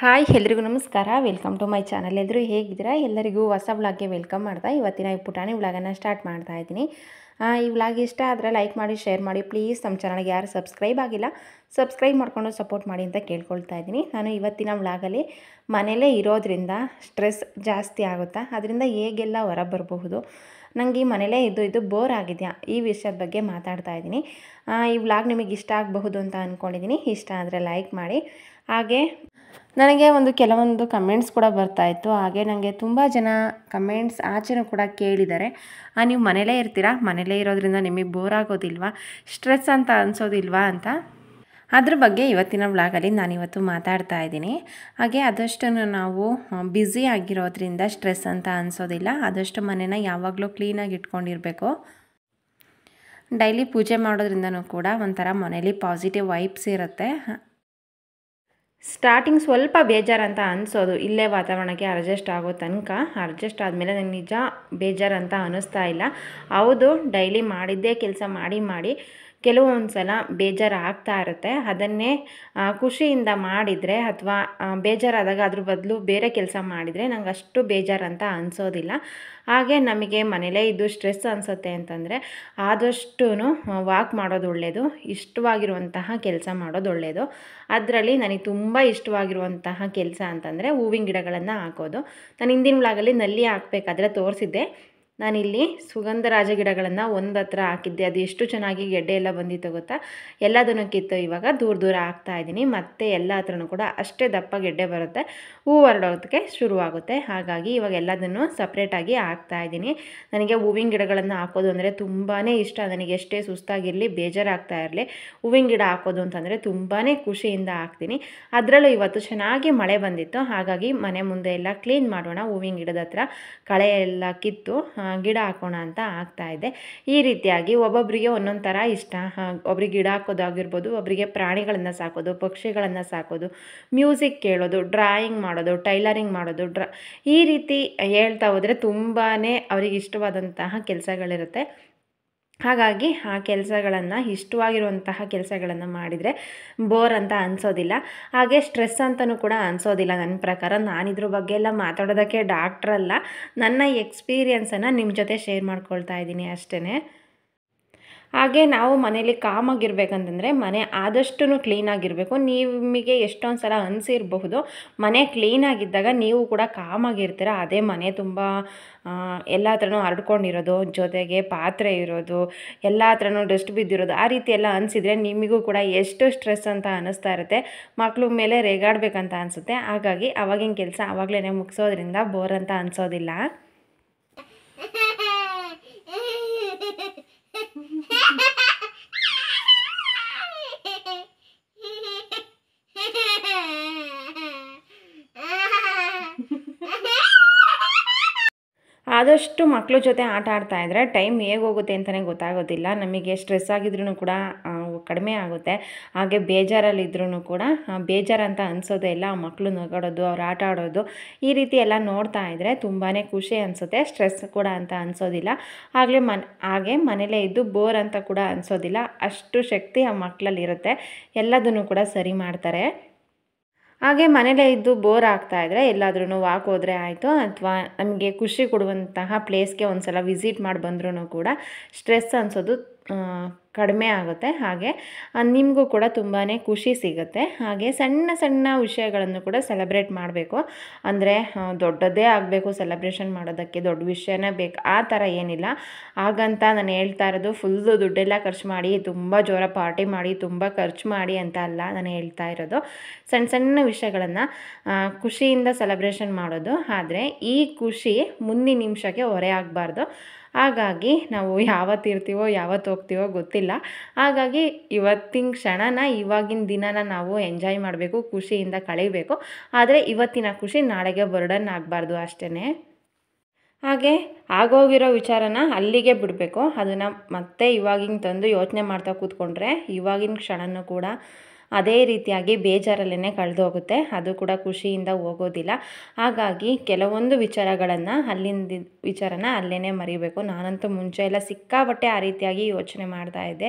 hi ಎಲ್ರಿಗೂ ನಮಸ್ಕಾರ welcome to my channel ಎಲ್ಲರೂ ಹೇಗಿದ್ದೀರಾ ಎಲ್ಲರಿಗೂ ಹೊಸ ವ್ಲಾಗ್ಗೆ ವೆಲ್ಕಮ್ ಮಾಡ್ತಾ ಇವತ್ತಿನ ಈ ಪುಟಾಣಿ ವ್ಲಾಗನ್ನು ಸ್ಟಾರ್ಟ್ ಮಾಡ್ತಾ ಇದ್ದೀನಿ ಈ ವ್ಲಾಗ್ ಇಷ್ಟ ಆದರೆ ಲೈಕ್ ಮಾಡಿ ಶೇರ್ ಮಾಡಿ ಪ್ಲೀಸ್ ನಮ್ಮ ಚಾನಲ್ಗೆ ಯಾರು ಸಬ್ಸ್ಕ್ರೈಬ್ ಆಗಿಲ್ಲ ಸಬ್ಸ್ಕ್ರೈಬ್ ಮಾಡಿಕೊಂಡು ಸಪೋರ್ಟ್ ಮಾಡಿ ಅಂತ ಕೇಳ್ಕೊಳ್ತಾ ಇದ್ದೀನಿ ನಾನು ಇವತ್ತಿನ ವ್ಲಾಗಲ್ಲಿ ಮನೆಯಲ್ಲೇ ಇರೋದ್ರಿಂದ ಸ್ಟ್ರೆಸ್ ಜಾಸ್ತಿ ಆಗುತ್ತಾ ಅದರಿಂದ ಹೇಗೆಲ್ಲ ಹೊರ ಬರಬಹುದು ನನಗೆ ಈ ಮನೇಲೇ ಇದ್ದು ಇದು ಬೋರ್ ಆಗಿದೆಯಾ ಈ ವಿಷಯದ ಬಗ್ಗೆ ಮಾತಾಡ್ತಾ ಇದ್ದೀನಿ ಈ ವ್ಲಾಗ್ ನಿಮಗೆ ಇಷ್ಟ ಆಗಬಹುದು ಅಂತ ಅಂದ್ಕೊಂಡಿದ್ದೀನಿ ಇಷ್ಟ ಆದರೆ ಲೈಕ್ ಮಾಡಿ ಹಾಗೆ ನನಗೆ ಒಂದು ಕೆಲವೊಂದು ಕಮೆಂಟ್ಸ್ ಕೂಡ ಬರ್ತಾಯಿತ್ತು ಹಾಗೆ ನನಗೆ ತುಂಬ ಜನ ಕಮೆಂಟ್ಸ್ ಆಚೆನೂ ಕೂಡ ಕೇಳಿದ್ದಾರೆ ನೀವು ಮನೇಲೇ ಇರ್ತೀರಾ ಮನೇಲೇ ಇರೋದ್ರಿಂದ ನಿಮಗೆ ಬೋರ್ ಆಗೋದಿಲ್ವಾ ಸ್ಟ್ರೆಸ್ ಅಂತ ಅನಿಸೋದಿಲ್ವಾ ಅಂತ ಅದ್ರ ಬಗ್ಗೆ ಇವತ್ತಿನ ಬ್ಲಾಗಲ್ಲಿ ನಾನಿವತ್ತು ಮಾತಾಡ್ತಾ ಇದ್ದೀನಿ ಹಾಗೆ ಆದಷ್ಟು ನಾವು ಬ್ಯುಸಿ ಆಗಿರೋದ್ರಿಂದ ಸ್ಟ್ರೆಸ್ ಅಂತ ಅನಿಸೋದಿಲ್ಲ ಆದಷ್ಟು ಮನೇನ ಯಾವಾಗಲೂ ಕ್ಲೀನಾಗಿ ಇಟ್ಕೊಂಡಿರಬೇಕು ಡೈಲಿ ಪೂಜೆ ಮಾಡೋದ್ರಿಂದನೂ ಕೂಡ ಒಂಥರ ಮನೇಲಿ ಪಾಸಿಟಿವ್ ವೈಬ್ಸ್ ಇರುತ್ತೆ ಸ್ಟಾರ್ಟಿಂಗ್ ಸ್ವಲ್ಪ ಅಂತ ಅನಿಸೋದು ಇಲ್ಲೇ ವಾತಾವರಣಕ್ಕೆ ಅಡ್ಜಸ್ಟ್ ಆಗೋ ತನಕ ಅಡ್ಜಸ್ಟ್ ಆದಮೇಲೆ ನನಗೆ ನಿಜ ಬೇಜಾರಂತ ಅನ್ನಿಸ್ತಾ ಇಲ್ಲ ಹೌದು ಡೈಲಿ ಮಾಡಿದ್ದೇ ಕೆಲಸ ಮಾಡಿ ಮಾಡಿ ಕೆಲವೊಂದು ಸಲ ಬೇಜಾರು ಆಗ್ತಾ ಇರುತ್ತೆ ಅದನ್ನೇ ಖುಷಿಯಿಂದ ಮಾಡಿದರೆ ಅಥವಾ ಬೇಜಾರಾದಾಗ ಅದ್ರ ಬದಲು ಬೇರೆ ಕೆಲಸ ಮಾಡಿದರೆ ನಂಗೆ ಅಷ್ಟು ಬೇಜಾರು ಅಂತ ಅನಿಸೋದಿಲ್ಲ ಹಾಗೆ ನಮಗೆ ಮನೇಲೇ ಇದು ಸ್ಟ್ರೆಸ್ ಅನಿಸುತ್ತೆ ಅಂತಂದರೆ ಆದಷ್ಟು ವಾಕ್ ಮಾಡೋದು ಒಳ್ಳೆಯದು ಇಷ್ಟವಾಗಿರುವಂತಹ ಕೆಲಸ ಮಾಡೋದು ಒಳ್ಳೆಯದು ಅದರಲ್ಲಿ ನನಗೆ ತುಂಬ ಇಷ್ಟವಾಗಿರುವಂತಹ ಕೆಲಸ ಅಂತಂದರೆ ಹೂವಿನ ಗಿಡಗಳನ್ನು ಹಾಕೋದು ನಾನು ಹಿಂದಿನ ಒಳಗಲ್ಲಿ ನಲ್ಲಿ ಹಾಕಬೇಕಾದ್ರೆ ತೋರಿಸಿದ್ದೆ ನಾನಿಲ್ಲಿ ಸುಗಂಧರಾಜ ಗಿಡಗಳನ್ನು ಒಂದು ಹತ್ರ ಹಾಕಿದ್ದೆ ಅದು ಎಷ್ಟು ಚೆನ್ನಾಗಿ ಗೆಡ್ಡೆ ಎಲ್ಲ ಬಂದಿತ್ತು ಗೊತ್ತಾ ಎಲ್ಲದನ್ನು ಕಿತ್ತು ಇವಾಗ ದೂರ ದೂರ ಹಾಕ್ತಾ ಇದ್ದೀನಿ ಮತ್ತೆ ಎಲ್ಲ ಹತ್ರನೂ ಕೂಡ ಅಷ್ಟೇ ದಪ್ಪ ಗೆಡ್ಡೆ ಬರುತ್ತೆ ಹೂ ಹರಡೋದಕ್ಕೆ ಶುರುವಾಗುತ್ತೆ ಹಾಗಾಗಿ ಇವಾಗ ಎಲ್ಲದನ್ನು ಸಪ್ರೇಟಾಗಿ ಹಾಕ್ತಾ ಇದ್ದೀನಿ ನನಗೆ ಹೂವಿನ ಗಿಡಗಳನ್ನು ಹಾಕೋದು ಅಂದರೆ ತುಂಬಾ ಇಷ್ಟ ನನಗೆ ಎಷ್ಟೇ ಸುಸ್ತಾಗಿರಲಿ ಬೇಜಾರಾಗ್ತಾ ಇರಲಿ ಹೂವಿನ ಗಿಡ ಹಾಕೋದು ಅಂತಂದರೆ ತುಂಬಾ ಖುಷಿಯಿಂದ ಹಾಕ್ತೀನಿ ಅದರಲ್ಲೂ ಇವತ್ತು ಚೆನ್ನಾಗಿ ಮಳೆ ಬಂದಿತ್ತು ಹಾಗಾಗಿ ಮನೆ ಮುಂದೆ ಎಲ್ಲ ಕ್ಲೀನ್ ಮಾಡೋಣ ಹೂವಿನ ಗಿಡದ ಹತ್ರ ಕಳೆ ಎಲ್ಲ ಕಿತ್ತು ಗಿಡ ಹಾಕೋಣ ಅಂತ ಆಗ್ತಾ ಇದೆ ಈ ರೀತಿಯಾಗಿ ಒಬ್ಬೊಬ್ಬರಿಗೆ ಒಂದೊಂದು ಥರ ಇಷ್ಟ ಒಬ್ರಿಗೆ ಗಿಡ ಹಾಕೋದಾಗಿರ್ಬೋದು ಒಬ್ಬರಿಗೆ ಪ್ರಾಣಿಗಳನ್ನು ಸಾಕೋದು ಪಕ್ಷಿಗಳನ್ನು ಸಾಕೋದು ಮ್ಯೂಸಿಕ್ ಕೇಳೋದು ಡ್ರಾಯಿಂಗ್ ಮಾಡೋದು ಟೈಲರಿಂಗ್ ಮಾಡೋದು ಡ್ರಾ ಈ ರೀತಿ ಹೇಳ್ತಾ ಹೋದರೆ ತುಂಬಾ ಅವ್ರಿಗೆ ಇಷ್ಟವಾದಂತಹ ಕೆಲಸಗಳಿರುತ್ತೆ ಹಾಗಾಗಿ ಆ ಕೆಲಸಗಳನ್ನು ಇಷ್ಟವಾಗಿರುವಂತಹ ಕೆಲಸಗಳನ್ನು ಮಾಡಿದರೆ ಬೋರ್ ಅಂತ ಅನಿಸೋದಿಲ್ಲ ಹಾಗೆ ಸ್ಟ್ರೆಸ್ ಅಂತಲೂ ಕೂಡ ಅನಿಸೋದಿಲ್ಲ ನನ್ನ ಪ್ರಕಾರ ನಾನು ಇದ್ರ ಬಗ್ಗೆ ಎಲ್ಲ ಮಾತಾಡೋದಕ್ಕೆ ಡಾಕ್ಟ್ರಲ್ಲ ನನ್ನ ಎಕ್ಸ್ಪೀರಿಯನ್ಸನ್ನು ನಿಮ್ಮ ಜೊತೆ ಶೇರ್ ಮಾಡ್ಕೊಳ್ತಾ ಇದ್ದೀನಿ ಅಷ್ಟೇ ಹಾಗೆ ನಾವು ಮನೇಲಿ ಕಾಮಾಗಿರ್ಬೇಕಂತಂದರೆ ಮನೆ ಆದಷ್ಟು ಕ್ಲೀನಾಗಿರಬೇಕು ನಿಮಗೆ ಎಷ್ಟೊಂದು ಸಲ ಅನಿಸಿರಬಹುದು ಮನೆ ಕ್ಲೀನಾಗಿದ್ದಾಗ ನೀವು ಕೂಡ ಕಾಮಾಗಿರ್ತೀರ ಅದೇ ಮನೆ ತುಂಬ ಎಲ್ಲ ಹತ್ರನೂ ಹರಡ್ಕೊಂಡಿರೋದು ಜೊತೆಗೆ ಪಾತ್ರೆ ಇರೋದು ಎಲ್ಲ ಹತ್ರನೂ ಡಸ್ಟ್ ಬಿದ್ದಿರೋದು ಆ ರೀತಿ ಎಲ್ಲ ಅನಿಸಿದರೆ ನಿಮಗೂ ಕೂಡ ಎಷ್ಟು ಸ್ಟ್ರೆಸ್ ಅಂತ ಅನ್ನಿಸ್ತಾ ಇರುತ್ತೆ ಮಕ್ಕಳು ಮೇಲೆ ರೇಗಾಡಬೇಕಂತ ಅನಿಸುತ್ತೆ ಹಾಗಾಗಿ ಅವಾಗಿನ ಕೆಲಸ ಆವಾಗಲೇ ಮುಗಿಸೋದ್ರಿಂದ ಬೋರ್ ಅಂತ ಅನಿಸೋದಿಲ್ಲ ಆದಷ್ಟು ಮಕ್ಕಳ ಜೊತೆ ಆಟ ಆಡ್ತಾ ಇದ್ದರೆ ಟೈಮ್ ಹೇಗೆ ಹೋಗುತ್ತೆ ಅಂತಲೇ ಗೊತ್ತಾಗೋದಿಲ್ಲ ನಮಗೆ ಸ್ಟ್ರೆಸ್ ಆಗಿದ್ರೂ ಕೂಡ ಕಡಿಮೆ ಆಗುತ್ತೆ ಹಾಗೆ ಬೇಜಾರಲ್ಲಿದ್ದರೂ ಕೂಡ ಅಂತ ಅನಿಸೋದೇ ಇಲ್ಲ ಆ ಮಕ್ಕಳು ನಗಾಡೋದು ಅವ್ರು ಆಟ ಆಡೋದು ಈ ರೀತಿ ಎಲ್ಲ ನೋಡ್ತಾ ಇದ್ದರೆ ತುಂಬಾ ಖುಷಿ ಅನಿಸುತ್ತೆ ಸ್ಟ್ರೆಸ್ ಕೂಡ ಅಂತ ಅನಿಸೋದಿಲ್ಲ ಆಗಲೇ ಮನ್ ಹಾಗೆ ಮನೇಲೇ ಇದ್ದು ಬೋರ್ ಅಂತ ಕೂಡ ಅನಿಸೋದಿಲ್ಲ ಅಷ್ಟು ಶಕ್ತಿ ಆ ಮಕ್ಕಳಲ್ಲಿರುತ್ತೆ ಎಲ್ಲದನ್ನು ಕೂಡ ಸರಿ ಮಾಡ್ತಾರೆ ಹಾಗೆ ಮನೇಲೇ ಇದ್ದು ಬೋರ್ ಆಗ್ತಾ ಇದ್ದರೆ ಎಲ್ಲಾದ್ರೂ ವಾಕ್ ಹೋದರೆ ಆಯಿತು ಅಥವಾ ನಮಗೆ ಖುಷಿ ಕೊಡುವಂತಹ ಪ್ಲೇಸ್ಗೆ ಒಂದು ಸಲ ವಿಸಿಟ್ ಮಾಡಿ ಬಂದ್ರೂ ಕೂಡ ಸ್ಟ್ರೆಸ್ ಅನ್ಸೋದು ಕಡಿಮೆ ಆಗುತ್ತೆ ಹಾಗೆ ನಿಮಗೂ ಕೂಡ ತುಂಬಾ ಖುಷಿ ಸಿಗುತ್ತೆ ಹಾಗೆ ಸಣ್ಣ ಸಣ್ಣ ವಿಷಯಗಳನ್ನು ಕೂಡ ಸೆಲೆಬ್ರೇಟ್ ಮಾಡಬೇಕು ಅಂದರೆ ದೊಡ್ಡದೇ ಆಗಬೇಕು ಸೆಲೆಬ್ರೇಷನ್ ಮಾಡೋದಕ್ಕೆ ದೊಡ್ಡ ವಿಷಯನೇ ಬೇಕು ಆ ಥರ ಏನಿಲ್ಲ ಹಾಗಂತ ನಾನು ಹೇಳ್ತಾ ಇರೋದು ಫುಲ್ಲು ದುಡ್ಡೆಲ್ಲ ಖರ್ಚು ಮಾಡಿ ತುಂಬ ಜೋರ ಪಾರ್ಟಿ ಮಾಡಿ ತುಂಬ ಖರ್ಚು ಮಾಡಿ ಅಂತ ಅಲ್ಲ ನಾನು ಹೇಳ್ತಾ ಇರೋದು ಸಣ್ಣ ಸಣ್ಣ ವಿಷಯಗಳನ್ನು ಖುಷಿಯಿಂದ ಸೆಲೆಬ್ರೇಷನ್ ಮಾಡೋದು ಆದರೆ ಈ ಖುಷಿ ಮುಂದಿನ ನಿಮಿಷಕ್ಕೆ ಹೊರೆ ಆಗಬಾರ್ದು ಹಾಗಾಗಿ ನಾವು ಯಾವತ್ತಿರ್ತೀವೋ ಯಾವತ್ತು ಹೋಗ್ತೀವೋ ಗೊತ್ತಿಲ್ಲ ಹಾಗಾಗಿ ಇವತ್ತಿನ ಕ್ಷಣನ ಇವಾಗಿನ ದಿನನ ನಾವು ಎಂಜಾಯ್ ಮಾಡಬೇಕು ಖುಷಿಯಿಂದ ಕಳೀಬೇಕು ಆದರೆ ಇವತ್ತಿನ ಖುಷಿ ನಾಳೆಗೆ ಬರ್ಡನ್ ಆಗಬಾರ್ದು ಅಷ್ಟೇ ಹಾಗೆ ಆಗೋಗಿರೋ ವಿಚಾರನ ಅಲ್ಲಿಗೆ ಬಿಡಬೇಕು ಅದನ್ನು ಮತ್ತೆ ಇವಾಗಿಂಗೆ ತಂದು ಯೋಚನೆ ಮಾಡ್ತಾ ಕೂತ್ಕೊಂಡ್ರೆ ಇವಾಗಿನ ಕ್ಷಣನೂ ಕೂಡ ಅದೇ ರೀತಿಯಾಗಿ ಬೇಜಾರಲ್ಲೇ ಹೋಗುತ್ತೆ ಅದು ಕೂಡ ಖುಷಿಯಿಂದ ಹೋಗೋದಿಲ್ಲ ಹಾಗಾಗಿ ಕೆಲವೊಂದು ವಿಚಾರಗಳನ್ನು ಅಲ್ಲಿಂದ ವಿಚಾರನ ಅಲ್ಲೇ ಮರಿಬೇಕು ನಾನಂತೂ ಮುಂಚೆ ಎಲ್ಲ ಸಿಕ್ಕಾಬಟ್ಟೆ ಆ ರೀತಿಯಾಗಿ ಯೋಚನೆ ಮಾಡ್ತಾ ಇದ್ದೆ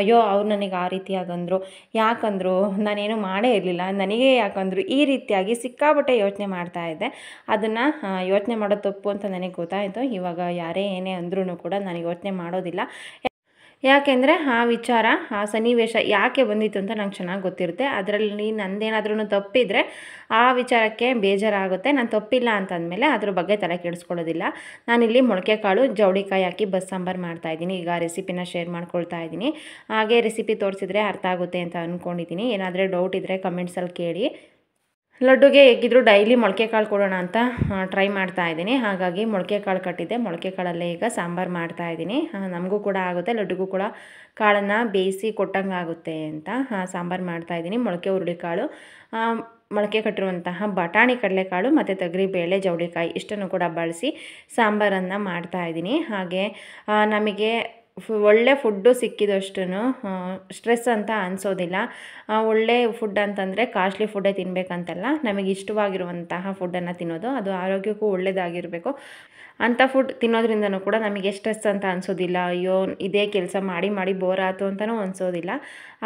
ಅಯ್ಯೋ ಅವ್ರು ನನಗೆ ಆ ಅಂದರು ಯಾಕಂದರು ನಾನೇನು ಮಾಡೇ ಇರಲಿಲ್ಲ ನನಗೆ ಯಾಕಂದರು ಈ ರೀತಿಯಾಗಿ ಸಿಕ್ಕಾಬಟ್ಟೆ ಯೋಚನೆ ಮಾಡ್ತಾ ಇದ್ದೆ ಅದನ್ನು ಯೋಚನೆ ಮಾಡೋದು ತಪ್ಪು ಅಂತ ನನಗೆ ಗೊತ್ತಾಯಿತು ಇವಾಗ ಯಾರೇ ಏನೇ ಅಂದ್ರೂ ಕೂಡ ನಾನು ಯೋಚನೆ ಮಾಡೋದಿಲ್ಲ ಯಾಕೆಂದರೆ ಆ ವಿಚಾರ ಆ ಸನ್ನಿವೇಶ ಯಾಕೆ ಬಂದಿತ್ತು ಅಂತ ನಂಗೆ ಚೆನ್ನಾಗಿ ಗೊತ್ತಿರುತ್ತೆ ಅದರಲ್ಲಿ ನಂದೇನಾದ್ರೂ ತಪ್ಪಿದರೆ ಆ ವಿಚಾರಕ್ಕೆ ಬೇಜಾರಾಗುತ್ತೆ ನಾನು ತಪ್ಪಿಲ್ಲ ಅಂತ ಅಂದಮೇಲೆ ಅದ್ರ ಬಗ್ಗೆ ತಲೆ ಕೆಡಿಸ್ಕೊಳ್ಳೋದಿಲ್ಲ ನಾನಿಲ್ಲಿ ಮೊಳಕೆ ಕಾಳು ಜವಳಿಕಾಯಿ ಹಾಕಿ ಬಸ್ ಸಾಂಬಾರು ಮಾಡ್ತಾಯಿದ್ದೀನಿ ಈಗ ಆ ರೆಸಿಪಿನ ಶೇರ್ ಮಾಡ್ಕೊಳ್ತಾ ಇದ್ದೀನಿ ಹಾಗೆ ರೆಸಿಪಿ ತೋರಿಸಿದ್ರೆ ಅರ್ಥ ಆಗುತ್ತೆ ಅಂತ ಅಂದ್ಕೊಂಡಿದ್ದೀನಿ ಏನಾದರೆ ಡೌಟ್ ಇದ್ದರೆ ಕಮೆಂಟ್ಸಲ್ಲಿ ಕೇಳಿ ಲಡ್ಡುಗೆ ಹೇಗಿದ್ರು ಡೈಲಿ ಮೊಳಕೆ ಕಾಳು ಕೊಡೋಣ ಅಂತ ಟ್ರೈ ಮಾಡ್ತಾ ಇದ್ದೀನಿ ಹಾಗಾಗಿ ಮೊಳಕೆ ಕಾಳು ಕಟ್ಟಿದ್ದೆ ಮೊಳಕೆ ಕಾಳಲ್ಲೇ ಈಗ ಸಾಂಬಾರು ಮಾಡ್ತಾ ಇದ್ದೀನಿ ನಮಗೂ ಕೂಡ ಆಗುತ್ತೆ ಲಡ್ಡುಗೂ ಕೂಡ ಕಾಳನ್ನು ಬೇಯಿಸಿ ಕೊಟ್ಟಂಗೆ ಆಗುತ್ತೆ ಅಂತ ಸಾಂಬಾರು ಮಾಡ್ತಾ ಇದ್ದೀನಿ ಮೊಳಕೆ ಕಾಳು ಮೊಳಕೆ ಕಟ್ಟಿರುವಂತಹ ಬಟಾಣಿ ಕಡಲೆಕಾಳು ಮತ್ತು ಬೇಳೆ ಜವಳಿಕಾಯಿ ಇಷ್ಟನ್ನು ಕೂಡ ಬಳಸಿ ಸಾಂಬಾರನ್ನು ಮಾಡ್ತಾಯಿದ್ದೀನಿ ಹಾಗೆ ನಮಗೆ ಫು ಒಳ್ಳೆಯ ಫುಡ್ಡು ಸಿಕ್ಕಿದಷ್ಟು ಸ್ಟ್ರೆಸ್ ಅಂತ ಅನಿಸೋದಿಲ್ಲ ಒಳ್ಳೆ ಫುಡ್ ಅಂತಂದರೆ ಕಾಸ್ಟ್ಲಿ ಫುಡ್ಡೇ ತಿನ್ನಬೇಕಂತಲ್ಲ ನಮಗೆ ಇಷ್ಟವಾಗಿರುವಂತಹ ಫುಡ್ಡನ್ನು ತಿನ್ನೋದು ಅದು ಆರೋಗ್ಯಕ್ಕೂ ಒಳ್ಳೆಯದಾಗಿರಬೇಕು ಅಂಥ ಫುಡ್ ತಿನ್ನೋದ್ರಿಂದನೂ ಕೂಡ ನಮಗೆ ಸ್ಟ್ರೆಸ್ ಅಂತ ಅನಿಸೋದಿಲ್ಲ ಅಯ್ಯೋ ಇದೇ ಕೆಲಸ ಮಾಡಿ ಮಾಡಿ ಬೋರ್ ಆಯಿತು ಅಂತಲೂ ಅನಿಸೋದಿಲ್ಲ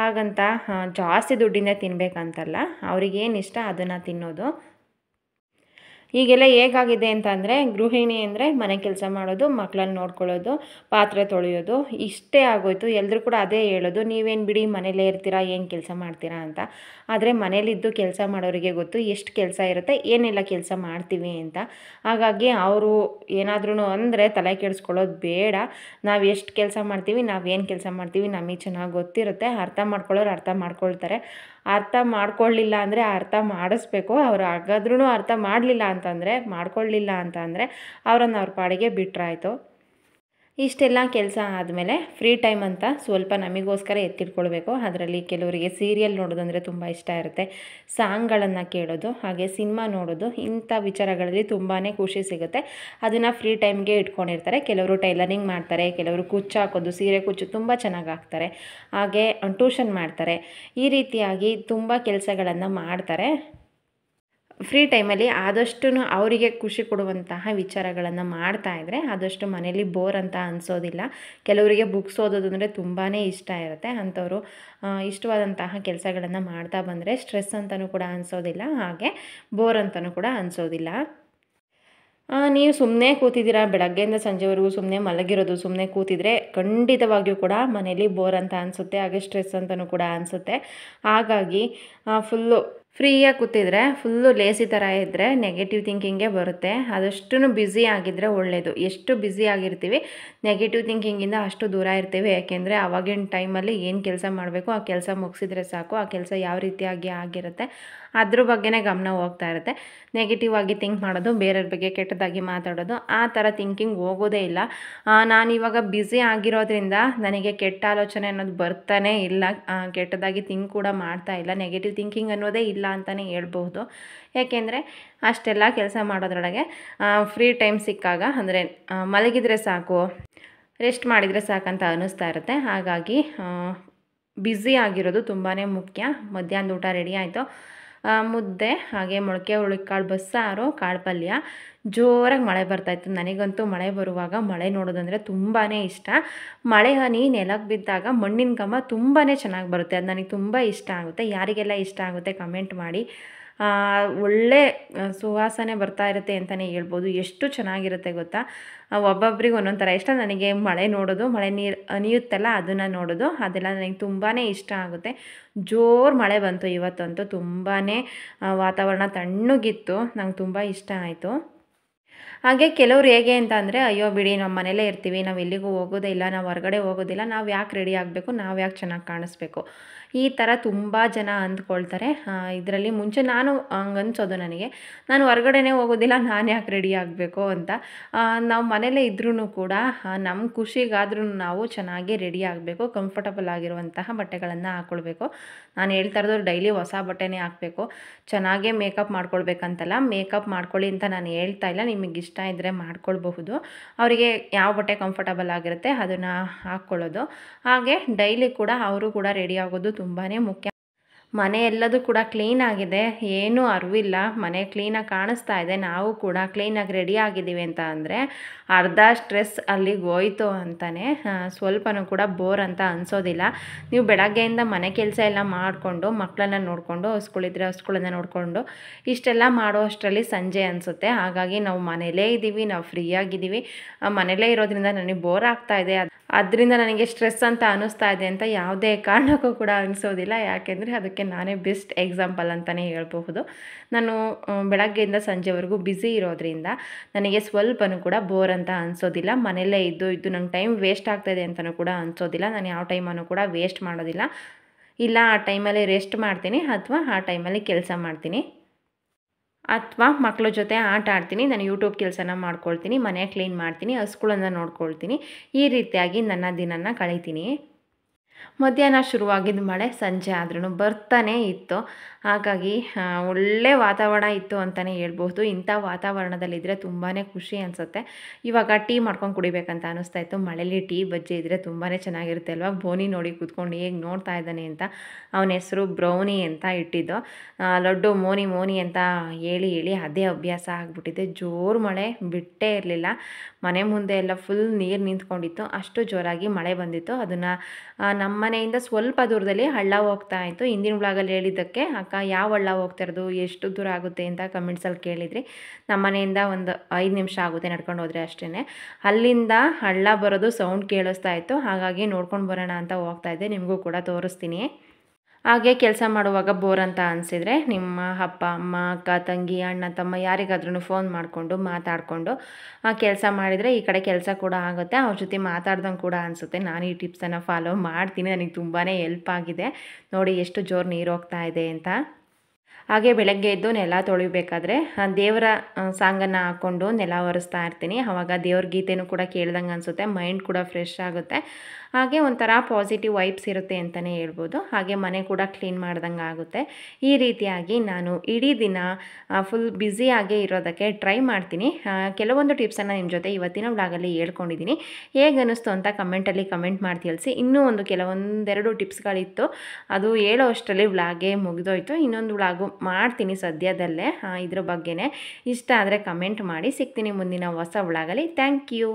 ಹಾಗಂತ ಜಾಸ್ತಿ ದುಡ್ಡಿಂದ ತಿನ್ನಬೇಕಂತಲ್ಲ ಅವ್ರಿಗೇನು ಇಷ್ಟ ಅದನ್ನು ತಿನ್ನೋದು ಈಗೆಲ್ಲ ಹೇಗಾಗಿದೆ ಅಂತ ಅಂದರೆ ಗೃಹಿಣಿ ಅಂದರೆ ಮನೆ ಕೆಲಸ ಮಾಡೋದು ಮಕ್ಕಳನ್ನ ನೋಡ್ಕೊಳ್ಳೋದು ಪಾತ್ರೆ ತೊಳೆಯೋದು ಇಷ್ಟೇ ಆಗೋಯಿತು ಎಲ್ಲರೂ ಕೂಡ ಅದೇ ಹೇಳೋದು ನೀವೇನು ಬಿಡಿ ಮನೇಲೇ ಇರ್ತೀರಾ ಏನು ಕೆಲಸ ಮಾಡ್ತೀರಾ ಅಂತ ಆದರೆ ಮನೇಲಿದ್ದು ಕೆಲಸ ಮಾಡೋರಿಗೆ ಗೊತ್ತು ಎಷ್ಟು ಕೆಲಸ ಇರುತ್ತೆ ಏನೆಲ್ಲ ಕೆಲಸ ಮಾಡ್ತೀವಿ ಅಂತ ಹಾಗಾಗಿ ಅವರು ಏನಾದ್ರೂ ಅಂದರೆ ತಲೆ ಕೆಡಿಸ್ಕೊಳ್ಳೋದು ಬೇಡ ನಾವು ಎಷ್ಟು ಕೆಲಸ ಮಾಡ್ತೀವಿ ನಾವೇನು ಕೆಲಸ ಮಾಡ್ತೀವಿ ನಮಗೆ ಚೆನ್ನಾಗಿ ಗೊತ್ತಿರುತ್ತೆ ಅರ್ಥ ಮಾಡ್ಕೊಳ್ಳೋರು ಅರ್ಥ ಮಾಡ್ಕೊಳ್ತಾರೆ ಅರ್ಥ ಮಾಡ್ಕೊಳ್ಳಿಲ್ಲ ಅಂದರೆ ಅರ್ಥ ಮಾಡಿಸ್ಬೇಕು ಅವ್ರು ಹಾಗಾದ್ರೂ ಅರ್ಥ ಮಾಡಲಿಲ್ಲ ಅಂತಂದರೆ ಮಾಡ್ಕೊಳ್ಳಿಲ್ಲ ಅಂತ ಅಂದರೆ ಅವರನ್ನು ಅವ್ರ ಪಾಡಿಗೆ ಬಿಟ್ರಾಯಿತು ಇಷ್ಟೆಲ್ಲ ಕೆಲಸ ಆದಮೇಲೆ ಫ್ರೀ ಟೈಮ್ ಅಂತ ಸ್ವಲ್ಪ ನಮಗೋಸ್ಕರ ಎತ್ತಿಟ್ಕೊಳ್ಬೇಕು ಅದರಲ್ಲಿ ಕೆಲವರಿಗೆ ಸೀರಿಯಲ್ ನೋಡೋದಂದರೆ ತುಂಬ ಇಷ್ಟ ಇರುತ್ತೆ ಸಾಂಗ್ಗಳನ್ನು ಕೇಳೋದು ಹಾಗೆ ಸಿನಿಮಾ ನೋಡೋದು ಇಂಥ ವಿಚಾರಗಳಲ್ಲಿ ತುಂಬಾ ಖುಷಿ ಸಿಗುತ್ತೆ ಅದನ್ನು ಫ್ರೀ ಟೈಮ್ಗೆ ಇಟ್ಕೊಂಡಿರ್ತಾರೆ ಕೆಲವರು ಟೈಲರಿಂಗ್ ಮಾಡ್ತಾರೆ ಕೆಲವರು ಕುಚ್ಚು ಹಾಕೋದು ಸೀರೆ ಕುಚ್ಚು ತುಂಬ ಚೆನ್ನಾಗಿ ಹಾಕ್ತಾರೆ ಹಾಗೆ ಟ್ಯೂಷನ್ ಮಾಡ್ತಾರೆ ಈ ರೀತಿಯಾಗಿ ತುಂಬ ಕೆಲಸಗಳನ್ನು ಮಾಡ್ತಾರೆ ಫ್ರೀ ಟೈಮಲ್ಲಿ ಆದಷ್ಟು ಅವರಿಗೆ ಖುಷಿ ಕೊಡುವಂತಹ ವಿಚಾರಗಳನ್ನು ಮಾಡ್ತಾ ಇದ್ದರೆ ಆದಷ್ಟು ಮನೇಲಿ ಬೋರ್ ಅಂತ ಅನಿಸೋದಿಲ್ಲ ಕೆಲವರಿಗೆ ಬುಕ್ಸ್ ಓದೋದು ಅಂದರೆ ತುಂಬಾ ಇಷ್ಟ ಇರುತ್ತೆ ಅಂಥವರು ಇಷ್ಟವಾದಂತಹ ಕೆಲಸಗಳನ್ನು ಮಾಡ್ತಾ ಬಂದರೆ ಸ್ಟ್ರೆಸ್ ಅಂತಲೂ ಕೂಡ ಅನಿಸೋದಿಲ್ಲ ಹಾಗೆ ಬೋರ್ ಅಂತಲೂ ಕೂಡ ಅನಿಸೋದಿಲ್ಲ ನೀವು ಸುಮ್ಮನೆ ಕೂತಿದ್ದೀರಾ ಬೆಳಗ್ಗೆಯಿಂದ ಸಂಜೆವರೆಗೂ ಸುಮ್ಮನೆ ಮಲಗಿರೋದು ಸುಮ್ಮನೆ ಕೂತಿದ್ರೆ ಖಂಡಿತವಾಗಿಯೂ ಕೂಡ ಮನೇಲಿ ಬೋರ್ ಅಂತ ಅನಿಸುತ್ತೆ ಹಾಗೆ ಸ್ಟ್ರೆಸ್ ಅಂತಲೂ ಕೂಡ ಅನಿಸುತ್ತೆ ಹಾಗಾಗಿ ಫುಲ್ಲು ಫ್ರೀಯಾಗಿ ಕೂತಿದ್ರೆ ಫುಲ್ಲು ಲೇಸಿ ಥರ ಇದ್ದರೆ ನೆಗೆಟಿವ್ ಥಿಂಕಿಂಗೇ ಬರುತ್ತೆ ಅದಷ್ಟು ಬ್ಯುಸಿ ಆಗಿದ್ದರೆ ಒಳ್ಳೆಯದು ಎಷ್ಟು ಬ್ಯುಸಿ ಆಗಿರ್ತೀವಿ ನೆಗೆಟಿವ್ ಥಿಂಕಿಂಗಿಂದ ಅಷ್ಟು ದೂರ ಇರ್ತೀವಿ ಯಾಕೆಂದರೆ ಆವಾಗಿನ ಟೈಮಲ್ಲಿ ಏನು ಕೆಲಸ ಮಾಡಬೇಕು ಆ ಕೆಲಸ ಮುಗಿಸಿದ್ರೆ ಸಾಕು ಆ ಕೆಲಸ ಯಾವ ರೀತಿಯಾಗಿ ಆಗಿರುತ್ತೆ ಅದ್ರ ಬಗ್ಗೆನೇ ಗಮನ ಹೋಗ್ತಾ ಇರುತ್ತೆ ನೆಗೆಟಿವ್ ಆಗಿ ಥಿಂಕ್ ಮಾಡೋದು ಬೇರೆಯವ್ರ ಬಗ್ಗೆ ಕೆಟ್ಟದಾಗಿ ಮಾತಾಡೋದು ಆ ಥರ ಥಿಂಕಿಂಗ್ ಹೋಗೋದೇ ಇಲ್ಲ ನಾನು ಇವಾಗ ಬ್ಯುಸಿ ಆಗಿರೋದ್ರಿಂದ ನನಗೆ ಕೆಟ್ಟ ಆಲೋಚನೆ ಅನ್ನೋದು ಬರ್ತಾನೆ ಇಲ್ಲ ಕೆಟ್ಟದಾಗಿ ಥಿಂಕ್ ಕೂಡ ಮಾಡ್ತಾ ಇಲ್ಲ ನೆಗೆಟಿವ್ ಥಿಂಕಿಂಗ್ ಅನ್ನೋದೇ ಇಲ್ಲ ಅಂತಲೇ ಹೇಳ್ಬೋದು ಯಾಕೆಂದರೆ ಅಷ್ಟೆಲ್ಲ ಕೆಲಸ ಮಾಡೋದ್ರೊಳಗೆ ಫ್ರೀ ಟೈಮ್ ಸಿಕ್ಕಾಗ ಅಂದರೆ ಮಲಗಿದರೆ ಸಾಕು ರೆಸ್ಟ್ ಮಾಡಿದರೆ ಸಾಕಂತ ಅನ್ನಿಸ್ತಾ ಇರುತ್ತೆ ಹಾಗಾಗಿ ಬ್ಯುಸಿ ಆಗಿರೋದು ತುಂಬಾ ಮುಖ್ಯ ಮಧ್ಯಾಹ್ನದ ಊಟ ರೆಡಿ ಆಯಿತು ಮುದ್ದೆ ಹಾಗೆ ಮೊಳಕೆ ಹುಳಿಕಾಳು ಬಸ್ಸಾರು ಕಾಳು ಪಲ್ಯ ಜೋರಾಗಿ ಮಳೆ ಬರ್ತಾಯಿತ್ತು ನನಗಂತೂ ಮಳೆ ಬರುವಾಗ ಮಳೆ ನೋಡೋದಂದರೆ ತುಂಬಾ ಇಷ್ಟ ಮಳೆ ಹನಿ ನೆಲಕ್ಕೆ ಬಿದ್ದಾಗ ಮಣ್ಣಿನ ಗಮ ತುಂಬಾ ಚೆನ್ನಾಗಿ ಬರುತ್ತೆ ಅದು ನನಗೆ ತುಂಬ ಇಷ್ಟ ಆಗುತ್ತೆ ಯಾರಿಗೆಲ್ಲ ಇಷ್ಟ ಆಗುತ್ತೆ ಕಮೆಂಟ್ ಮಾಡಿ ಒಳ್ಳೆ ಸುವಾಸನೆ ಬರ್ತಾ ಇರುತ್ತೆ ಅಂತಲೇ ಹೇಳ್ಬೋದು ಎಷ್ಟು ಚೆನ್ನಾಗಿರುತ್ತೆ ಗೊತ್ತಾ ಒಬ್ಬೊಬ್ರಿಗೆ ಒಂದೊಂದು ಥರ ಇಷ್ಟ ನನಗೆ ಮಳೆ ನೋಡೋದು ಮಳೆ ನೀರು ಅನಿಯುತ್ತಲ್ಲ ಅದನ್ನು ನೋಡೋದು ಅದೆಲ್ಲ ನನಗೆ ತುಂಬಾ ಇಷ್ಟ ಆಗುತ್ತೆ ಜೋರು ಮಳೆ ಬಂತು ಇವತ್ತಂತೂ ತುಂಬಾ ವಾತಾವರಣ ತಣ್ಣಗಿತ್ತು ನಂಗೆ ತುಂಬ ಇಷ್ಟ ಆಯಿತು ಹಾಗೆ ಕೆಲವ್ರು ಹೇಗೆ ಅಂತ ಅಂದರೆ ಅಯ್ಯೋ ಬಿಡಿ ನಮ್ಮ ಮನೇಲೇ ಇರ್ತೀವಿ ನಾವು ಎಲ್ಲಿಗೂ ಹೋಗೋದೇ ಇಲ್ಲ ನಾವು ಹೊರಗಡೆ ಹೋಗೋದಿಲ್ಲ ನಾವು ಯಾಕೆ ರೆಡಿ ಆಗಬೇಕು ನಾವು ಯಾಕೆ ಚೆನ್ನಾಗಿ ಕಾಣಿಸ್ಬೇಕು ಈ ಥರ ತುಂಬ ಜನ ಅಂದ್ಕೊಳ್ತಾರೆ ಇದರಲ್ಲಿ ಮುಂಚೆ ನಾನು ಹಂಗೆ ಅನಿಸೋದು ನನಗೆ ನಾನು ಹೊರಗಡೆನೇ ಹೋಗೋದಿಲ್ಲ ನಾನು ಯಾಕೆ ರೆಡಿ ಆಗಬೇಕು ಅಂತ ನಾವು ಮನೇಲೇ ಇದ್ರೂ ಕೂಡ ನಮ್ಮ ಖುಷಿಗಾದ್ರೂ ನಾವು ಚೆನ್ನಾಗಿ ರೆಡಿ ಆಗಬೇಕು ಕಂಫರ್ಟಬಲ್ ಆಗಿರುವಂತಹ ಬಟ್ಟೆಗಳನ್ನು ಹಾಕ್ಕೊಳ್ಬೇಕು ನಾನು ಹೇಳ್ತಾ ಇರೋದು ಡೈಲಿ ಹೊಸ ಬಟ್ಟೆನೇ ಹಾಕಬೇಕು ಚೆನ್ನಾಗೇ ಮೇಕಪ್ ಮಾಡ್ಕೊಳ್ಬೇಕಂತಲ್ಲ ಮೇಕಪ್ ಮಾಡ್ಕೊಳ್ಳಿ ಅಂತ ನಾನು ಹೇಳ್ತಾ ಇಲ್ಲ ನಿಮಗೆ ಇಷ್ಟ ಇದ್ದರೆ ಮಾಡ್ಕೊಳ್ಬಹುದು ಅವರಿಗೆ ಯಾವ ಬಟ್ಟೆ ಕಂಫರ್ಟಬಲ್ ಆಗಿರುತ್ತೆ ಅದನ್ನು ಹಾಕ್ಕೊಳ್ಳೋದು ಹಾಗೆ ಡೈಲಿ ಕೂಡ ಅವರು ಕೂಡ ರೆಡಿ ಆಗೋದು ತುಂಬ ತುಂಬಾ ಮುಖ್ಯ ಮನೆ ಎಲ್ಲದೂ ಕೂಡ ಕ್ಲೀನ್ ಆಗಿದೆ ಏನೂ ಅರಿವಿಲ್ಲ ಮನೆ ಕ್ಲೀನಾಗಿ ಕಾಣಿಸ್ತಾ ಇದೆ ನಾವು ಕೂಡ ಕ್ಲೀನಾಗಿ ರೆಡಿ ಆಗಿದ್ದೀವಿ ಅಂತ ಅಂದರೆ ಅರ್ಧ ಸ್ಟ್ರೆಸ್ ಅಲ್ಲಿಗೆ ಹೋಯಿತು ಅಂತಲೇ ಸ್ವಲ್ಪನೂ ಕೂಡ ಬೋರ್ ಅಂತ ಅನಿಸೋದಿಲ್ಲ ನೀವು ಬೆಳಗ್ಗೆಯಿಂದ ಮನೆ ಕೆಲಸ ಎಲ್ಲ ಮಾಡಿಕೊಂಡು ಮಕ್ಕಳನ್ನ ನೋಡಿಕೊಂಡು ಹೊಸ್ಗಳಿದ್ರೆ ಹೊಸ್ಗಳನ್ನ ನೋಡಿಕೊಂಡು ಇಷ್ಟೆಲ್ಲ ಮಾಡುವಷ್ಟರಲ್ಲಿ ಸಂಜೆ ಅನಿಸುತ್ತೆ ಹಾಗಾಗಿ ನಾವು ಮನೇಲೇ ಇದ್ದೀವಿ ನಾವು ಫ್ರೀಯಾಗಿದ್ದೀವಿ ಮನೇಲೇ ಇರೋದ್ರಿಂದ ನನಗೆ ಬೋರ್ ಆಗ್ತಾ ಇದೆ ಅದರಿಂದ ನನಗೆ ಸ್ಟ್ರೆಸ್ ಅಂತ ಅನಿಸ್ತಾ ಇದೆ ಅಂತ ಯಾವುದೇ ಕಾರಣಕ್ಕೂ ಕೂಡ ಅನಿಸೋದಿಲ್ಲ ಯಾಕೆಂದರೆ ಅದಕ್ಕೆ ನಾನೇ ಬೆಸ್ಟ್ ಎಕ್ಸಾಂಪಲ್ ಅಂತಲೇ ಹೇಳಬಹುದು ನಾನು ಬೆಳಗ್ಗೆಯಿಂದ ಸಂಜೆವರೆಗೂ ಬ್ಯುಸಿ ಇರೋದ್ರಿಂದ ನನಗೆ ಸ್ವಲ್ಪನೂ ಕೂಡ ಬೋರ್ ಅಂತ ಅನಿಸೋದಿಲ್ಲ ಮನೆಯಲ್ಲೇ ಇದ್ದು ಇದ್ದು ನಂಗೆ ಟೈಮ್ ವೇಸ್ಟ್ ಆಗ್ತಾಯಿದೆ ಅಂತಲೂ ಕೂಡ ಅನಿಸೋದಿಲ್ಲ ನಾನು ಯಾವ ಟೈಮನ್ನು ಕೂಡ ವೇಸ್ಟ್ ಮಾಡೋದಿಲ್ಲ ಇಲ್ಲ ಆ ಟೈಮಲ್ಲಿ ರೆಸ್ಟ್ ಮಾಡ್ತೀನಿ ಅಥವಾ ಆ ಟೈಮಲ್ಲಿ ಕೆಲಸ ಮಾಡ್ತೀನಿ ಅಥವಾ ಮಕ್ಕಳ ಜೊತೆ ಆಟ ಆಡ್ತೀನಿ ನಾನು ಯೂಟ್ಯೂಬ್ ಕೆಲಸನ ಮಾಡ್ಕೊಳ್ತೀನಿ ಮನೆ ಕ್ಲೀನ್ ಮಾಡ್ತೀನಿ ಹಸ್ಗಳನ್ನ ನೋಡ್ಕೊಳ್ತೀನಿ ಈ ರೀತಿಯಾಗಿ ನನ್ನ ದಿನನ ಕಳಿತೀನಿ ಮಧ್ಯಾಹ್ನ ಶುರುವಾಗಿದ್ದ ಮಳೆ ಸಂಜೆ ಆದ್ರೂ ಬರ್ತಾನೆ ಇತ್ತು ಹಾಗಾಗಿ ಒಳ್ಳೆ ವಾತಾವರಣ ಇತ್ತು ಅಂತಲೇ ಹೇಳ್ಬೋದು ಇಂಥ ವಾತಾವರಣದಲ್ಲಿದ್ದರೆ ತುಂಬಾ ಖುಷಿ ಅನಿಸುತ್ತೆ ಇವಾಗ ಟೀ ಮಾಡ್ಕೊಂಡು ಕುಡಿಬೇಕಂತ ಅನ್ನಿಸ್ತಾ ಇತ್ತು ಮಳೆಯಲ್ಲಿ ಟೀ ಬಜ್ಜಿ ಇದ್ದರೆ ತುಂಬಾ ಚೆನ್ನಾಗಿರುತ್ತೆ ಅಲ್ವಾ ಬೋನಿ ನೋಡಿ ಕೂತ್ಕೊಂಡು ಹೇಗೆ ನೋಡ್ತಾ ಇದ್ದಾನೆ ಅಂತ ಅವನ ಹೆಸರು ಬ್ರೌನಿ ಅಂತ ಇಟ್ಟಿದ್ದು ಲಡ್ಡು ಮೋನಿ ಮೋನಿ ಅಂತ ಹೇಳಿ ಹೇಳಿ ಅದೇ ಅಭ್ಯಾಸ ಆಗಿಬಿಟ್ಟಿದೆ ಜೋರು ಮಳೆ ಬಿಟ್ಟೇ ಇರಲಿಲ್ಲ ಮನೆ ಮುಂದೆ ಎಲ್ಲ ಫುಲ್ ನೀರು ನಿಂತ್ಕೊಂಡಿತ್ತು ಅಷ್ಟು ಜೋರಾಗಿ ಮಳೆ ಬಂದಿತ್ತು ಅದನ್ನು ನಮ್ಮ ಮನೆಯಿಂದ ಸ್ವಲ್ಪ ದೂರದಲ್ಲಿ ಹಳ್ಳ ಹೋಗ್ತಾ ಇತ್ತು ಹಿಂದಿನ ಬ್ಲಾಗಲ್ಲಿ ಹೇಳಿದ್ದಕ್ಕೆ ಅಕ್ಕ ಯಾವ ಹಳ್ಳ ಹೋಗ್ತಾ ಇರೋದು ಎಷ್ಟು ದೂರ ಆಗುತ್ತೆ ಅಂತ ಕಮೆಂಟ್ಸಲ್ಲಿ ಕೇಳಿದ್ರಿ ನಮ್ಮ ಮನೆಯಿಂದ ಒಂದು ಐದು ನಿಮಿಷ ಆಗುತ್ತೆ ನಡ್ಕೊಂಡು ಹೋದರೆ ಅಷ್ಟೇ ಅಲ್ಲಿಂದ ಹಳ್ಳ ಬರೋದು ಸೌಂಡ್ ಕೇಳಿಸ್ತಾ ಇತ್ತು ಹಾಗಾಗಿ ನೋಡ್ಕೊಂಡು ಬರೋಣ ಅಂತ ಹೋಗ್ತಾ ಇದ್ದೆ ನಿಮಗೂ ಕೂಡ ತೋರಿಸ್ತೀನಿ ಹಾಗೆ ಕೆಲಸ ಮಾಡುವಾಗ ಬೋರ್ ಅಂತ ಅನಿಸಿದರೆ ನಿಮ್ಮ ಅಪ್ಪ ಅಮ್ಮ ಅಕ್ಕ ತಂಗಿ ಅಣ್ಣ ತಮ್ಮ ಯಾರಿಗಾದ್ರೂ ಫೋನ್ ಮಾಡಿಕೊಂಡು ಮಾತಾಡಿಕೊಂಡು ಆ ಕೆಲಸ ಮಾಡಿದರೆ ಈ ಕಡೆ ಕೆಲಸ ಕೂಡ ಆಗುತ್ತೆ ಅವ್ರ ಜೊತೆ ಮಾತಾಡ್ದಂಗೆ ಕೂಡ ಅನಿಸುತ್ತೆ ನಾನು ಈ ಟಿಪ್ಸನ್ನು ಫಾಲೋ ಮಾಡ್ತೀನಿ ನನಗೆ ತುಂಬಾ ಎಲ್ಪ್ ಆಗಿದೆ ನೋಡಿ ಎಷ್ಟು ಜೋರು ನೀರು ಹೋಗ್ತಾ ಇದೆ ಅಂತ ಹಾಗೆ ಬೆಳಗ್ಗೆ ಎದ್ದು ನೆಲ ತೊಳಿಬೇಕಾದ್ರೆ ದೇವರ ಸಾಂಗನ್ನು ಹಾಕ್ಕೊಂಡು ನೆಲ ಒರೆಸ್ತಾ ಇರ್ತೀನಿ ಆವಾಗ ದೇವ್ರ ಗೀತೆನೂ ಕೂಡ ಕೇಳ್ದಂಗೆ ಅನಿಸುತ್ತೆ ಮೈಂಡ್ ಕೂಡ ಫ್ರೆಶ್ ಆಗುತ್ತೆ ಹಾಗೆ ಒಂಥರ ಪಾಸಿಟಿವ್ ವೈಬ್ಸ್ ಇರುತ್ತೆ ಅಂತಲೇ ಹೇಳ್ಬೋದು ಹಾಗೆ ಮನೆ ಕೂಡ ಕ್ಲೀನ್ ಮಾಡ್ದಂಗೆ ಆಗುತ್ತೆ ಈ ರೀತಿಯಾಗಿ ನಾನು ಇಡೀ ದಿನ ಫುಲ್ ಬ್ಯುಸಿಯಾಗೇ ಇರೋದಕ್ಕೆ ಟ್ರೈ ಮಾಡ್ತೀನಿ ಕೆಲವೊಂದು ಟಿಪ್ಸನ್ನು ನಿಮ್ಮ ಜೊತೆ ಇವತ್ತಿನ ಬ್ಲಾಗಲ್ಲಿ ಹೇಳ್ಕೊಂಡಿದ್ದೀನಿ ಹೇಗೆ ಅನ್ನಿಸ್ತು ಅಂತ ಕಮೆಂಟಲ್ಲಿ ಕಮೆಂಟ್ ಮಾಡಿ ತಿಳಿಸಿ ಇನ್ನೂ ಒಂದು ಕೆಲವೊಂದೆರಡು ಟಿಪ್ಸ್ಗಳಿತ್ತು ಅದು ಹೇಳೋ ಅಷ್ಟರಲ್ಲಿ ವ್ಲಾಗೇ ಮುಗಿದೋಯ್ತು ಇನ್ನೊಂದು ವ್ಲಾಗ್ ಹಾಗೂ ಮಾಡ್ತೀನಿ ಸದ್ಯದಲ್ಲೇ ಇದ್ರ ಬಗ್ಗೆ ಇಷ್ಟ ಆದರೆ ಕಮೆಂಟ್ ಮಾಡಿ ಸಿಗ್ತೀನಿ ಮುಂದಿನ ಹೊಸ ಉಳಾಗಲಿ ಥ್ಯಾಂಕ್ ಯು